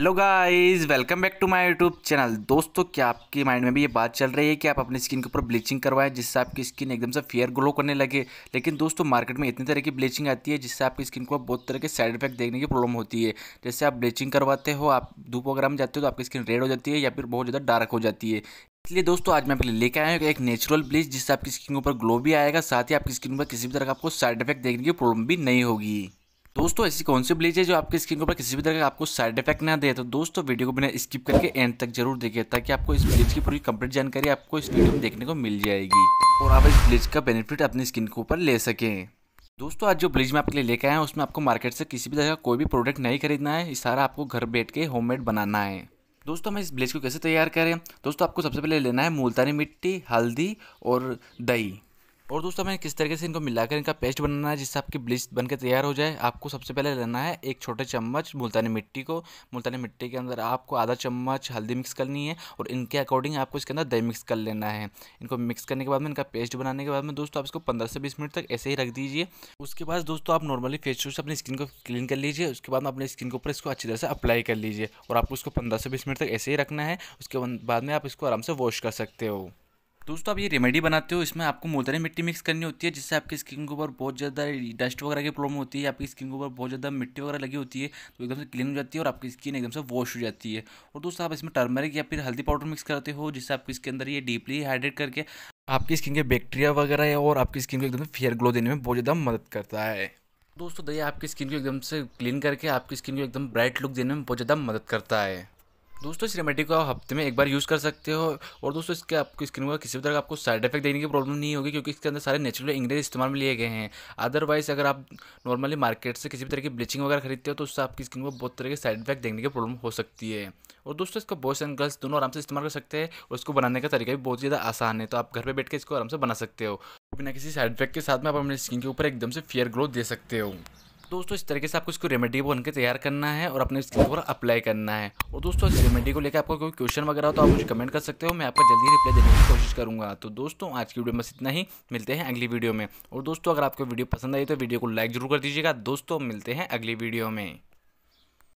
hello guys welcome back to my YouTube channel दोस्तों क्या आपके माइंड में भी ये बात चल रही है कि आप अपनी स्किन के ऊपर ब्लीचिंग करवाएं जिससे आपकी स्किन एकदम से फेयर ग्लो करने लगे लेकिन दोस्तों मार्केट में इतनी तरह की ब्लीचिंग आती है जिससे आपकी स्किन को बहुत तरह के साइड इफेक्ट देखने की प्रॉब्लम होती है जैसे आप ब्लीचिंग करवाते हो आप धूप वगैरह में जाते हो तो आपकी स्किन रेड हो जाती है या फिर बहुत ज़्यादा डार्क हो जाती है इसलिए दोस्तों आज मैं लिए लेके आया हूँ एक नेचुरल ब्लीच जिससे आपकी स्किन के ऊपर ग्लो भी आएगा साथ ही आपकी स्किन पर किसी भी तरह का आपको साइड इफेक्ट देखने की प्रॉब्लम भी नहीं होगी दोस्तों ऐसी कौन सी ब्लीच है जो आपके स्किन के ऊपर किसी भी तरह का आपको साइड इफेक्ट ना दे तो दोस्तों वीडियो को बिना स्किप करके एंड तक जरूर देखिए ताकि आपको इस ब्लीच की पूरी कंप्लीट जानकारी आपको इस वीडियो में देखने को मिल जाएगी और आप इस ब्लीच का बेनिफिट अपनी स्किन के ऊपर ले सकें दोस्तों आज जो ब्लीच मैं आपके लिए लेकर आया हूँ उसमें आपको मार्केट से किसी भी तरह का कोई भी प्रोडक्ट नहीं खरीदना है सारा आपको घर बैठ के होम बनाना है दोस्तों हम इस ब्लीच को कैसे तैयार करें दोस्तों आपको सबसे पहले लेना है मुल्तानी मिट्टी हल्दी और दही और दोस्तों मैंने किस तरीके से इनको मिलाकर इनका पेस्ट बनाना है जिससे आपकी ब्लीच के तैयार हो जाए आपको सबसे पहले लेना है एक छोटे चम्मच मुल्तानी मिट्टी को मुल्तानी मिट्टी के अंदर आपको आधा चम्मच हल्दी मिक्स करनी है और इनके अकॉर्डिंग आपको इसके अंदर दही मिक्स कर लेना है इनको मिक्स करने के बाद में इनका पेस्ट बनाने के बाद में दोस्तों आप इसको पंद्रह से बीस मिनट तक ऐसे ही रख दीजिए उसके बाद दोस्तों आप नॉर्मली फेस वॉश अपनी स्किन को क्लीन कर लीजिए उसके बाद में अपने स्किन के ऊपर इसको अच्छी तरह से अप्लाई कर लीजिए और आपको इसको पंद्रह से बीस मिनट तक ऐसे ही रखना है उसके बाद में आप इसको आराम से वॉश कर सकते हो दोस्तों आप ये रेमेडी बनाते हो इसमें आपको मुल्तानी मिट्टी मिक्स करनी होती है जिससे आपकी स्किन के ऊपर बहुत ज़्यादा डस्ट वगैरह की प्रॉब्लम होती है आपकी स्किन के ऊपर बहुत ज़्यादा मिट्टी वगैरह लगी होती है तो एकदम से क्लीन हो जाती है और आपकी स्किन एकदम से वॉश हो जाती है और दोस्तों आप इसमें टर्मरिक या फिर हल्दी पाउडर मिक्स करते हो जिससे आपको इसके अंदर ये डीपली हाइड्रेट करके आपकी स्किन के बैक्टीरिया वगैरह और आपकी स्किन को एकदम फेयर ग्लो देने में बहुत ज़्यादा मदद करता है दोस्तों दया आपकी स्किन को एकदम से क्लीन करके आपकी स्किन को एकदम ब्राइट लुक देने में बहुत ज़्यादा मदद करता है दोस्तों इस रेमेडी को आप हफ्ते में एक बार यूज़ कर सकते हो और दोस्तों इसके आपको स्किन पर किसी भी तरह का आपको साइड इफेक्ट देने की प्रॉब्लम नहीं होगी क्योंकि इसके अंदर सारे नेचुरल इंग्रेडिएंट इस्तेमाल में लिए गए हैं अदरवाइज अगर आप नॉर्मली मार्केट से किसी भी तरह की ब्लीचिंग वगैरह खरीदते हो तो उससे आपकी स्किन को बहुत तरह के साइड इफेक्ट देखने की प्रॉब्लम हो सकती है और दोस्तों इसका बॉयस एंड गर्ल्स दोनों आराम से इस्तेमाल कर सकते हैं और इसको बनाने का तरीका भी बहुत ज़्यादा आसान है तो आप घर पर बैठ के इसको आराम से बना सकते हो बिना किसी साइड इफेक्ट के साथ में आप अपने स्किन के ऊपर एकदम से फेयर ग्रोथ दे सकते हो दोस्तों इस तरीके से आपको इसको रेमेडी बन के तैयार करना है और अपने स्किन पर अप्लाई करना है और दोस्तों इस रेमेडी को लेकर आपका कोई क्वेश्चन वगैरह हो तो आप मुझे कमेंट कर सकते हो मैं आपका जल्दी रिप्लाई देने की कोशिश करूंगा तो दोस्तों आज की वीडियो बस इतना ही मिलते हैं अगली वीडियो में और दोस्तों अगर आपको वीडियो पसंद आई तो वीडियो को लाइक जरूर कर दीजिएगा दोस्तों मिलते हैं अगली वीडियो में